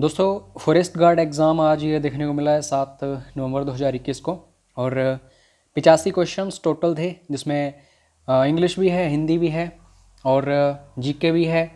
दोस्तों forest guard exam आज ये देखने को मिला है सात नवंबर 2021 को और पिचासी क्वेश्चंस टोटल थे जिसमें इंग्लिश भी है हिंदी भी है और जीके भी है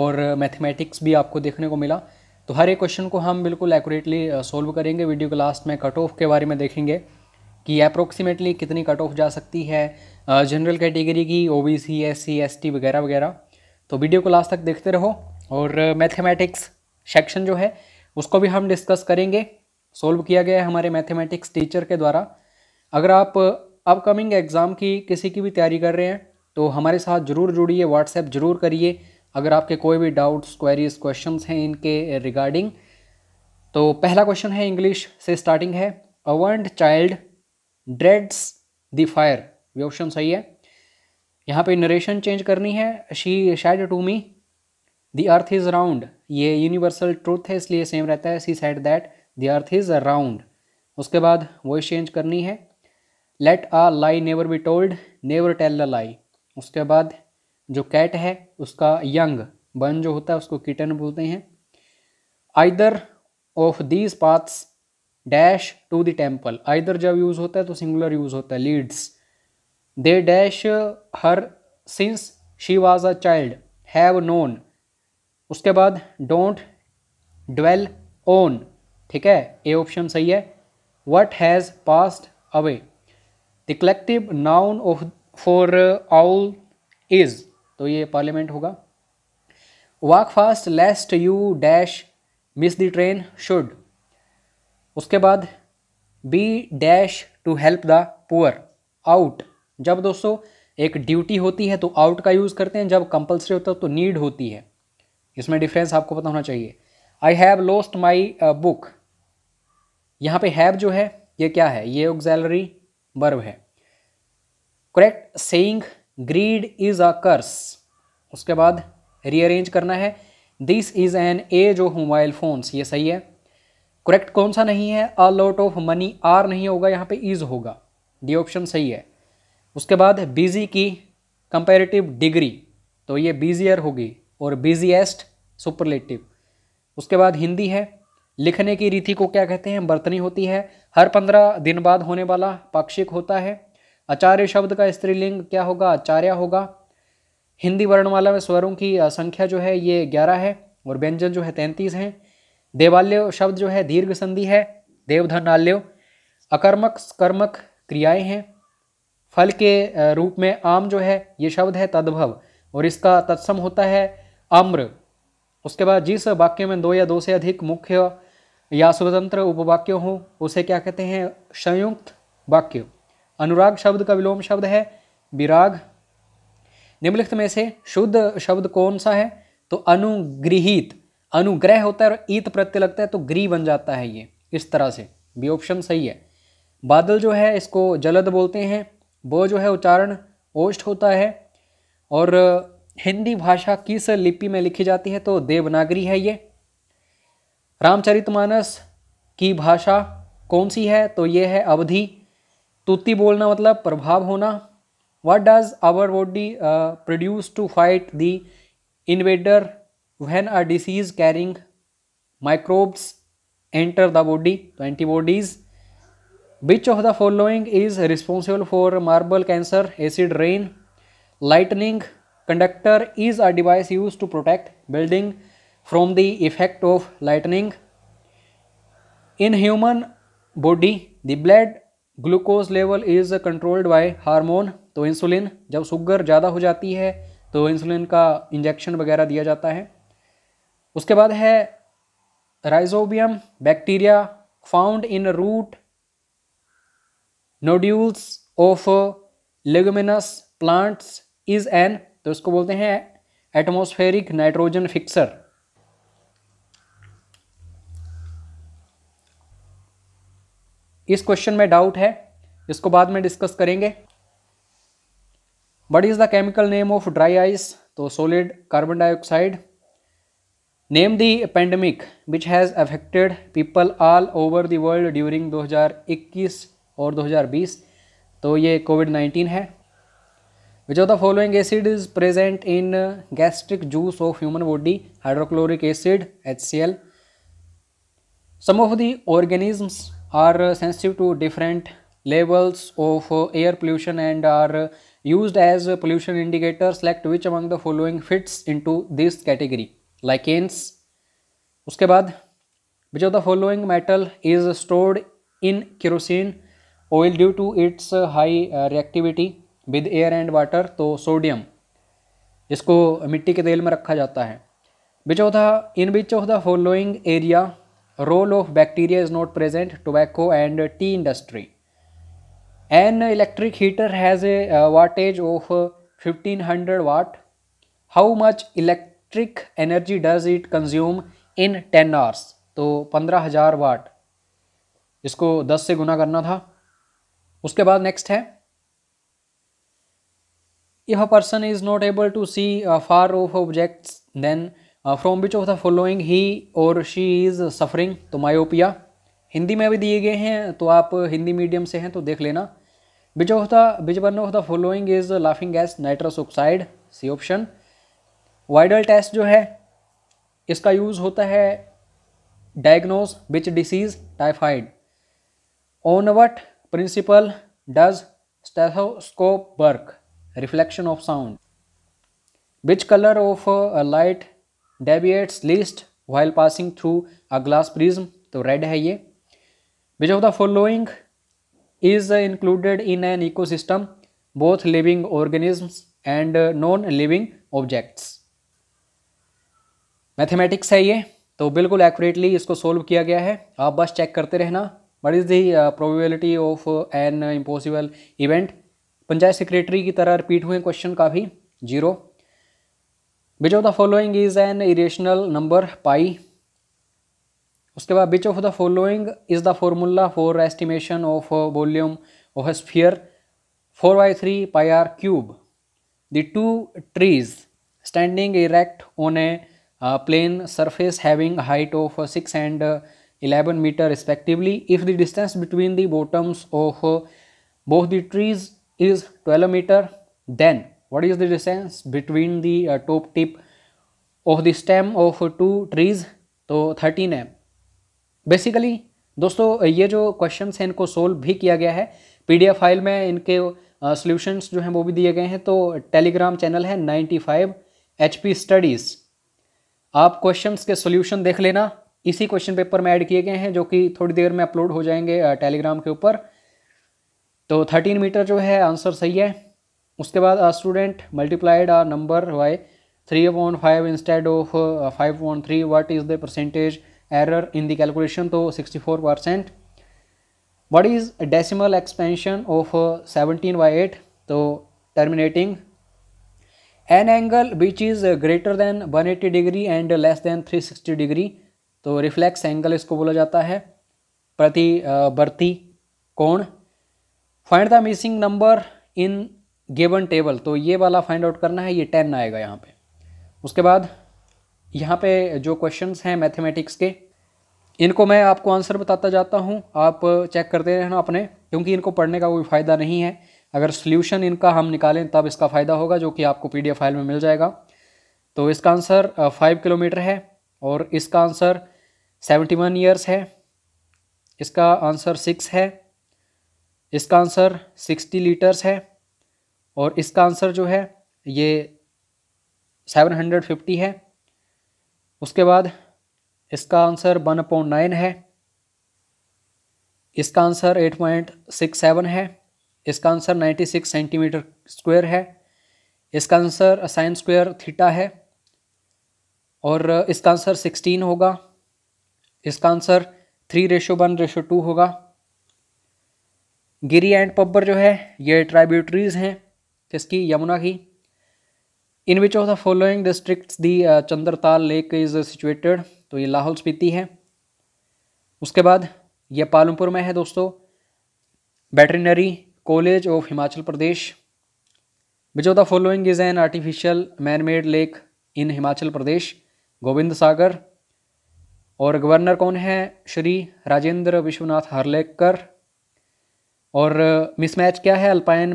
और मैथमेटिक्स भी आपको देखने को मिला तो हर एक क्वेश्चन को हम बिल्कुल एक्यूरेटली सोल्व करेंगे वीडियो के लास्ट में कट ऑफ के बारे में देखेंगे कि अप्रोक्सीमेटली कितनी कट ऑफ जा सकती है जनरल कैटेगरी की O B C S C S T वगैरह वगैरह तो वीडियो को लास्ट तक देखते रहो और मैथमेटिक्स सेक्शन जो है उसको भी हम डिस्कस करेंगे सोल्व किया गया है हमारे मैथमेटिक्स टीचर के द्वारा अगर आप अपकमिंग एग्ज़ाम की किसी की भी तैयारी कर रहे हैं तो हमारे साथ ज़रूर जुड़िए व्हाट्सएप ज़रूर करिए अगर आपके कोई भी डाउट्स क्वेरीज क्वेश्चन हैं इनके रिगार्डिंग तो पहला क्वेश्चन है इंग्लिश से स्टार्टिंग है a burnt child dreads the fire ये ऑप्शन सही है यहाँ पे नरेशन चेंज करनी है she said to me the earth is round ये यूनिवर्सल ट्रूथ है इसलिए सेम रहता है she said that the earth is round उसके बाद वॉइस चेंज करनी है let a lie never be told never tell a lie उसके बाद जो कैट है उसका यंग बन जो होता है उसको किटन बोलते हैं either of these paths dash to the temple either जब यूज़ होता है तो सिंगुलर यूज़ होता है leads they dash her since she was a child have known उसके बाद डोंट डवेल ओन ठीक है ए ऑप्शन सही है what has passed away the collective noun of for owl is तो ये पार्लियामेंट होगा walk fast lest you dash miss the train should उसके बाद B dash to help the poor out जब दोस्तों एक ड्यूटी होती है तो आउट का यूज़ करते हैं जब कंपल्सरी होता है तो नीड होती है इसमें डिफरेंस आपको पता होना चाहिए I have lost my book यहाँ पे हैव जो है ये क्या है ये ऑक्जैलरी बर्व है correct saying greed is a curse उसके बाद रीअरेंज करना है this is an age of mobile phones ये सही है करेक्ट कौन सा नहीं है a lot of money are नहीं होगा यहाँ पे इज़ होगा डी ऑप्शन सही है उसके बाद बिजी की कंपेरेटिव डिग्री तो ये बिजियर होगी और बिजीएस्ट सुपरलेटिव उसके बाद हिंदी है लिखने की रीति को क्या कहते हैं बर्तनी होती है हर पंद्रह दिन बाद होने वाला पाक्षिक होता है आचार्य शब्द का स्त्रीलिंग क्या होगा आचार्य होगा हिंदी वर्णमाला में स्वरों की संख्या जो है ये ग्यारह है और व्यंजन जो है तैंतीस हैं देवालय शब्द जो है दीर्घ संधि है देवधनालय अकर्मक कर्मक क्रियाएं हैं फल के रूप में आम जो है ये शब्द है तद्भव और इसका तत्सम होता है अम्र उसके बाद जिस वाक्य में दो या दो से अधिक मुख्य या स्वतंत्र उपवाक्य हो उसे क्या कहते हैं संयुक्त वाक्य अनुराग शब्द का विलोम शब्द है विराग निम्नलिखित में से शुद्ध शब्द कौन सा है तो अनुगृहित अनुग्रह होता है और ईत प्रत्यय लगता है तो गृह बन जाता है ये इस तरह से बी ऑप्शन सही है बादल जो है इसको जलद बोलते हैं वो जो है उच्चारण ओष्ठ होता है और हिंदी भाषा किस लिपि में लिखी जाती है तो देवनागरी है ये रामचरितमानस की भाषा कौन सी है तो ये है अवधि तूती बोलना मतलब प्रभाव होना what does our body produce to fight the invader when are disease carrying microbes enter the body तो antibodies which of the following is responsible for marble cancer acid rain lightning Conductor is a device used to protect building from the effect of lightning. In human body, the blood glucose level is controlled by hormone तो insulin जब sugar ज़्यादा हो जाती है तो insulin का injection वगैरह दिया जाता है उसके बाद है rhizobium bacteria found in root nodules of leguminous plants is an तो इसको बोलते हैं एटमोस्फेरिक नाइट्रोजन फिक्सर इस क्वेश्चन में डाउट है इसको बाद में डिस्कस करेंगे what is the chemical name of dry ice तो solid carbon dioxide name the pandemic which has affected people all over the world during 2021 और 2020 तो ये कोविड 19 है Which of the following acid is present in uh, gastric juice of human body? Hydrochloric acid, HCl. Some of the organisms are uh, sensitive to different levels of uh, air pollution and are used as pollution indicators. Select which among the following fits into this category. Lichens. उसके बाद which of the following metal is stored in kerosene oil due to its high reactivity? With air and water तो sodium इसको मिट्टी के तेल में रखा जाता है which of the in which of the following area role of bacteria is not present tobacco and tea industry an electric heater has a wattage of fifteen hundred watt how much electric energy does it consume in ten hours तो पंद्रह हज़ार वाट इसको दस से गुना करना था उसके बाद नेक्स्ट है if a person is not able to see uh, far off objects then uh, from which of the following he or she is suffering तो मायोपिया हिंदी में भी दिए गए हैं तो आप हिंदी मीडियम से हैं तो देख लेना which of the which one of the following is laughing gas nitrous oxide C option Widal test जो है इसका यूज़ होता है diagnose which disease typhoid on what principle does stethoscope work reflection of sound Which colour ऑफ a light deviates least while passing through a glass prism? तो red है ये which of the following is included in an ecosystem both living organism and non living objects mathematics है ये तो बिल्कुल accurately इसको solve किया गया है आप बस चेक करते रहना what is the probability of an impossible event panchayat secretary की तरह रिपीट हुए क्वेश्चन काफी zero which of the following is an irrational number pi उसके बाद which of the following is the formula for estimation of volume of sphere four by three pi R cube the two trees standing erect on a plane surface having height of six and eleven metre respectively if the distance between the bottoms of both the trees is 12 meter then what is the distance between the uh, top tip of the stem of two trees तो 13 है basically दोस्तों ये जो question हैं इनको solve भी किया गया है पीडीएफ फाइल में इनके सॉल्यूशंस जो हैं वो भी दिए गए हैं तो टेलीग्राम चैनल है 95 फाइव एच पी स्टडीज़ आप क्वेश्चंस के सॉल्यूशन देख लेना इसी क्वेश्चन पेपर में ऐड किए गए हैं जो कि थोड़ी देर में अपलोड हो जाएंगे टेलीग्राम के ऊपर तो थर्टीन मीटर जो है आंसर सही है उसके बाद student multiplied a number by three point five instead of five point three what is the percentage error in the calculation तो sixty four percent what is decimal expansion of seventeen by eight तो terminating an angle which is greater than one eighty degree and less than three sixty degree तो reflex angle इसको बोला जाता है प्रति बर्ती uh, कोण find the missing number in given table तो ये वाला फाइंड आउट करना है ये टेन आएगा यहाँ पे उसके बाद यहाँ पे जो क्वेश्चंस हैं मैथमेटिक्स के इनको मैं आपको आंसर बताता जाता हूँ आप चेक करते रहना अपने क्योंकि इनको पढ़ने का कोई फ़ायदा नहीं है अगर सोल्यूशन इनका हम निकालें तब इसका फ़ायदा होगा जो कि आपको पी फाइल में मिल जाएगा तो इसका आंसर फाइव किलोमीटर है और इसका आंसर सेवेंटी वन ईयर्स है इसका आंसर सिक्स है इसका आंसर सिक्सटी लीटर्स है और इसका आंसर जो है ये सेवन हंड्रेड फिफ्टी है उसके बाद इसका आंसर वन पॉइंट नाइन है इसका answer eight point six seven है इसका answer ninety six centimetre square है इसका आंसर साइन स्क्वायर थीटा है और इसका आंसर सिक्सटीन होगा इसका answer three ratio one ratio two होगा गिरी एंड पब्बर जो है ये ट्राइब्यूटरीज हैं किसकी यमुना की in which of the following district the Chandratal lake is situated तो ये लाहौल स्पीति है उसके बाद ये पालमपुर में है दोस्तों veterinary college of Himachal Pradesh which of the following is an artificial manmade lake in Himachal Pradesh Govind Sagar और गवर्नर कौन है श्री राजेंद्र विश्वनाथ हरलेकर और मिसमैच क्या है अल्पाइन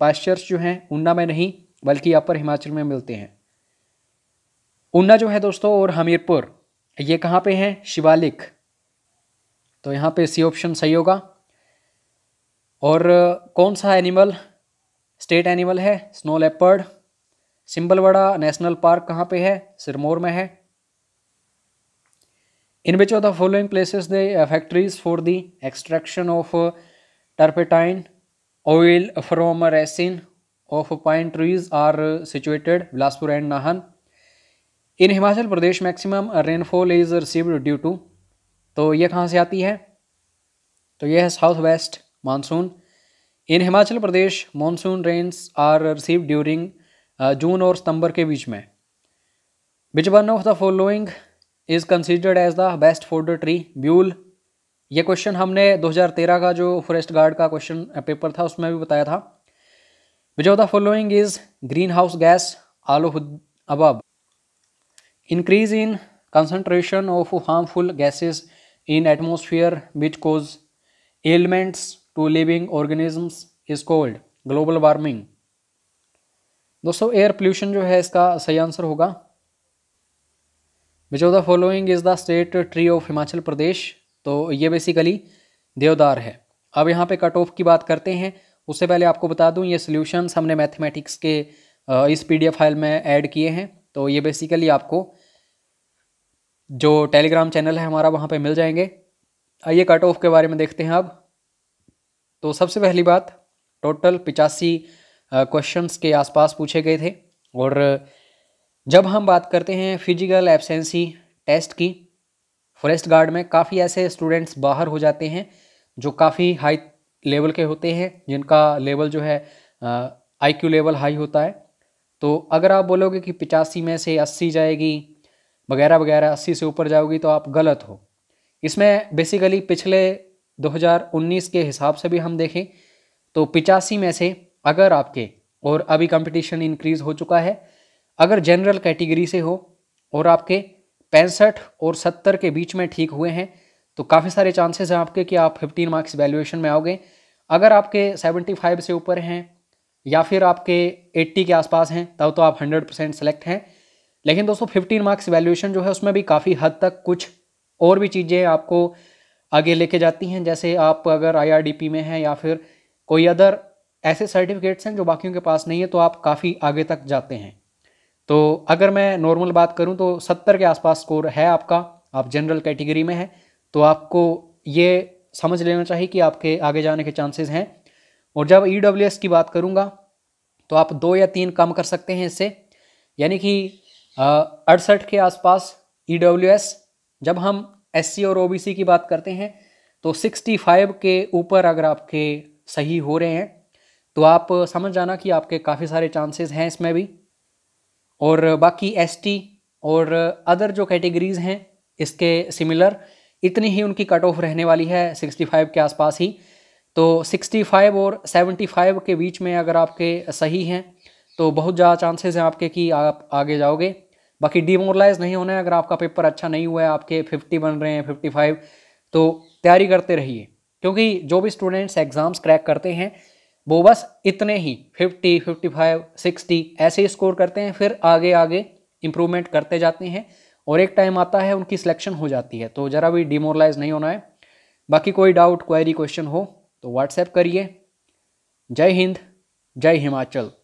पास्चर्स जो हैं ऊना में नहीं बल्कि अपर हिमाचल में मिलते हैं ऊना जो है दोस्तों और हमीरपुर ये कहाँ पे हैं शिवालिक तो यहाँ पे सी ऑप्शन सही होगा और कौन सा एनिमल स्टेट एनिमल है snow leopard Simbalbara national park कहाँ पे है सिरमौर में है in which of the following places the factories for the extraction of turpentine oil from resin of pine trees are situated Bilaspur and Nahan in Himachal Pradesh maximum rainfall is received due to तो ये कहाँ से आती है तो यह है south west monsoon in Himachal Pradesh monsoon rains are receive during June और सितंबर के बीच में which one of the following is considered as the best fodder tree ब्यूल ये क्वेश्चन हमने 2013 का जो फॉरेस्ट गार्ड का क्वेश्चन पेपर था उसमें भी बताया था which of the following is green house gas आलो अब increase in concentration of harmful gases in atmosphere which cause ailments to living organisms is called global warming दोस्तों एयर पोल्यूशन जो है इसका सही आंसर होगा which of the following is the state tree of Himachal Pradesh तो ये बेसिकली देवदार है अब यहाँ पे कट ऑफ की बात करते हैं उससे पहले आपको बता दूँ ये सोल्यूशंस हमने मैथमेटिक्स के इस पीडीएफ फाइल में ऐड किए हैं तो ये बेसिकली आपको जो टेलीग्राम चैनल है हमारा वहाँ पे मिल जाएंगे आइए कट ऑफ के बारे में देखते हैं अब तो सबसे पहली बात टोटल पिचासी क्वेश्चंस के आसपास पूछे गए थे और जब हम बात करते हैं फिजिकल एबसेंसी टेस्ट की फॉरेस्ट गार्ड में काफ़ी ऐसे स्टूडेंट्स बाहर हो जाते हैं जो काफ़ी हाई लेवल के होते हैं जिनका लेवल जो है आईक्यू लेवल हाई होता है तो अगर आप बोलोगे कि पिचासी में से अस्सी जाएगी वगैरह वगैरह अस्सी से ऊपर जाओगी तो आप गलत हो इसमें बेसिकली पिछले 2019 के हिसाब से भी हम देखें तो पिचासी में से अगर आपके और अभी कंपटीशन इंक्रीज़ हो चुका है अगर जनरल कैटेगरी से हो और आपके पैंसठ और सत्तर के बीच में ठीक हुए हैं तो काफ़ी सारे चांसेस हैं आपके कि आप फिफ्टीन मार्क्स वैल्यूएशन में आओगे अगर आपके सेवेंटी फाइव से ऊपर हैं या फिर आपके एट्टी के आसपास हैं तब तो आप हंड्रेड परसेंट सेलेक्ट हैं लेकिन दोस्तों फिफ्टीन मार्क्स वैल्यूएशन जो है उसमें भी काफ़ी हद तक कुछ और भी चीज़ें आपको आगे लेके जाती हैं जैसे आप अगर आई में हैं या फिर कोई अदर ऐसे सर्टिफिकेट्स हैं जो बाकियों के पास नहीं है तो आप काफ़ी आगे तक जाते हैं तो अगर मैं नॉर्मल बात करूं तो सत्तर के आसपास स्कोर है आपका आप जनरल कैटेगरी में हैं तो आपको ये समझ लेना चाहिए कि आपके आगे जाने के चांसेस हैं और जब ई e की बात करूँगा तो आप दो या तीन कम कर सकते हैं इससे यानी कि अड़सठ के आसपास ई e जब हम एस और ओ की बात करते हैं तो 65 के ऊपर अगर आपके सही हो रहे हैं तो आप समझ जाना कि आपके काफ़ी सारे चांसेस हैं इसमें भी और बाकी एस और अदर जो कैटेगरीज़ हैं इसके सिमिलर इतनी ही उनकी कट ऑफ रहने वाली है 65 के आसपास ही तो 65 और 75 के बीच में अगर आपके सही हैं तो बहुत ज़्यादा चांसेस हैं आपके कि आप आगे जाओगे बाकी डिमोरलाइज नहीं होना है अगर आपका पेपर अच्छा नहीं हुआ है आपके 50 बन रहे हैं 55 तो तैयारी करते रहिए क्योंकि जो भी स्टूडेंट्स एग्ज़ाम्स क्रैक करते हैं वो बस इतने ही 50, 55, 60 ऐसे ही स्कोर करते हैं फिर आगे आगे इम्प्रूवमेंट करते जाते हैं और एक टाइम आता है उनकी सिलेक्शन हो जाती है तो ज़रा भी डिमोरलाइज नहीं होना है बाकी कोई डाउट क्वेरी क्वेश्चन हो तो व्हाट्सएप करिए जय हिंद जय हिमाचल